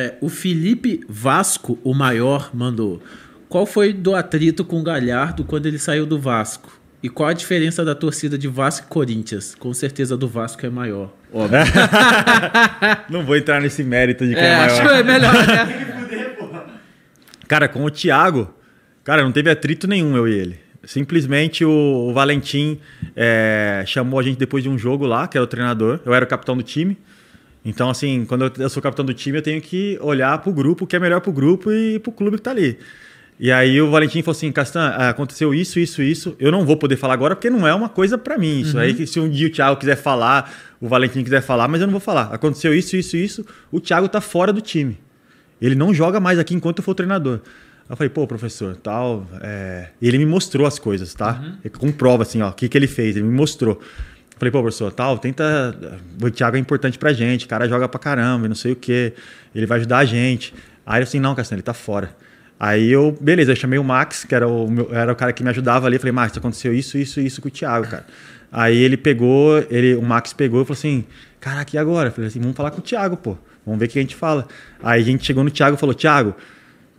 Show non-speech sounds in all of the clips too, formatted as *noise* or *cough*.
É, o Felipe Vasco, o maior, mandou. Qual foi do atrito com o Galhardo quando ele saiu do Vasco? E qual a diferença da torcida de Vasco e Corinthians? Com certeza do Vasco é maior. Óbvio. *laughs* Não vou entrar nesse mérito de quem é, é maior. Acho que é melhor, né? cara, com o Thiago, cara, não teve atrito nenhum eu e ele. Simplesmente o, o Valentim é, chamou a gente depois de um jogo lá, que era o treinador. Eu era o capitão do time. Então, assim, quando eu sou capitão do time, eu tenho que olhar para o grupo, o que é melhor para o grupo e para o clube que está ali. E aí o Valentim falou assim, Castan, ah, aconteceu isso, isso, isso. Eu não vou poder falar agora porque não é uma coisa para mim. Isso uhum. aí, se um dia o Thiago quiser falar, o Valentim quiser falar, mas eu não vou falar. Aconteceu isso, isso, isso. O Thiago tá fora do time. Ele não joga mais aqui enquanto eu for treinador. Eu falei, pô, professor, tal. É... Ele me mostrou as coisas, tá? Uhum. Com prova, assim, ó, o que, que ele fez. Ele me mostrou. Falei, pô, professor, tal, tenta. O Thiago é importante pra gente, o cara joga pra caramba não sei o quê. Ele vai ajudar a gente. Aí eu assim, não, Castanho, ele tá fora. Aí eu, beleza, eu chamei o Max, que era o, meu, era o cara que me ajudava ali. Falei, Max, aconteceu isso, isso isso com o Thiago, cara. Aí ele pegou, ele, o Max pegou e falou assim: caraca, e agora? falei assim, vamos falar com o Thiago, pô. Vamos ver o que a gente fala. Aí a gente chegou no Thiago e falou: Thiago,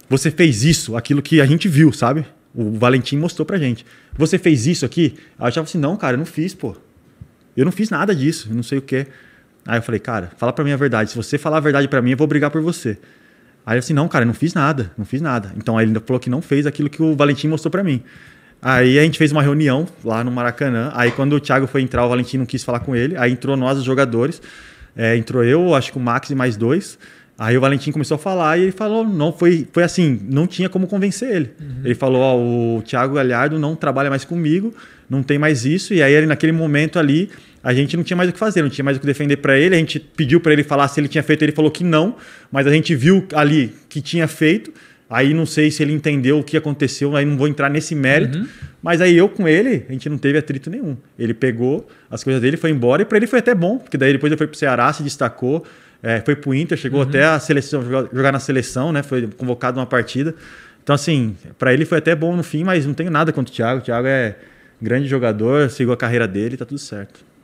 você fez isso, aquilo que a gente viu, sabe? O Valentim mostrou pra gente. Você fez isso aqui? Aí eu tava assim: não, cara, eu não fiz, pô. Eu não fiz nada disso, eu não sei o que. Aí eu falei, cara, fala pra mim a verdade. Se você falar a verdade pra mim, eu vou brigar por você. Aí ele assim, não, cara, eu não fiz nada, não fiz nada. Então aí ele falou que não fez aquilo que o Valentim mostrou pra mim. Aí a gente fez uma reunião lá no Maracanã. Aí quando o Thiago foi entrar, o Valentim não quis falar com ele. Aí entrou nós, os jogadores. É, entrou eu, acho que o Max e mais dois. Aí o Valentim começou a falar e ele falou, não, foi, foi assim, não tinha como convencer ele. Uhum. Ele falou, ó, oh, o Thiago Galhardo não trabalha mais comigo, não tem mais isso. E aí ele, naquele momento ali, a gente não tinha mais o que fazer, não tinha mais o que defender para ele. A gente pediu para ele falar se ele tinha feito, ele falou que não, mas a gente viu ali que tinha feito. Aí não sei se ele entendeu o que aconteceu, aí não vou entrar nesse mérito. Uhum. Mas aí eu com ele, a gente não teve atrito nenhum. Ele pegou as coisas dele, foi embora e para ele foi até bom, porque daí depois ele foi para o Ceará, se destacou. É, foi pro Inter, chegou uhum. até a seleção, jogar, jogar na seleção, né? Foi convocado uma partida. Então, assim, para ele foi até bom no fim, mas não tenho nada contra o Thiago. O Thiago é grande jogador, sigo a carreira dele, tá tudo certo.